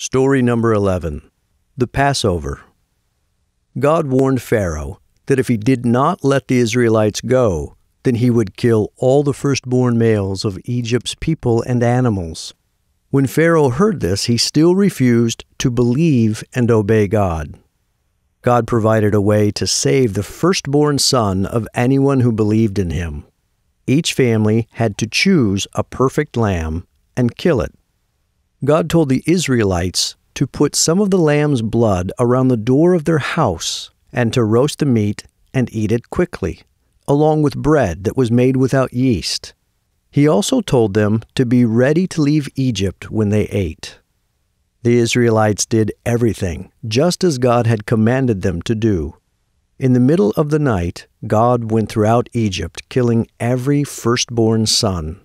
Story number 11 The Passover. God warned Pharaoh that if he did not let the Israelites go, then he would kill all the firstborn males of Egypt's people and animals. When Pharaoh heard this, he still refused to believe and obey God. God provided a way to save the firstborn son of anyone who believed in him. Each family had to choose a perfect lamb and kill it. God told the Israelites to put some of the lamb's blood around the door of their house and to roast the meat and eat it quickly, along with bread that was made without yeast. He also told them to be ready to leave Egypt when they ate. The Israelites did everything just as God had commanded them to do. In the middle of the night, God went throughout Egypt, killing every firstborn son.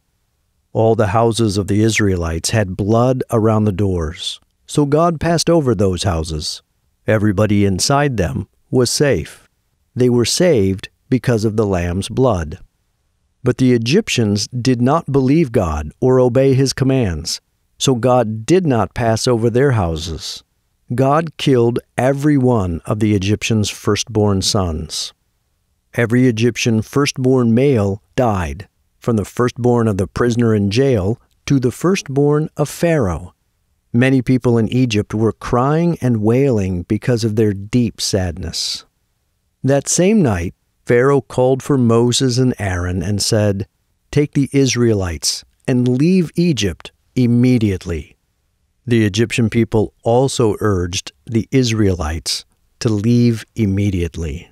All the houses of the Israelites had blood around the doors, so God passed over those houses. Everybody inside them was safe. They were saved because of the lamb's blood. But the Egyptians did not believe God or obey his commands, so God did not pass over their houses. God killed every one of the Egyptians' firstborn sons. Every Egyptian firstborn male died, from the firstborn of the prisoner in jail to the firstborn of Pharaoh. Many people in Egypt were crying and wailing because of their deep sadness. That same night, Pharaoh called for Moses and Aaron and said, Take the Israelites and leave Egypt immediately. The Egyptian people also urged the Israelites to leave immediately.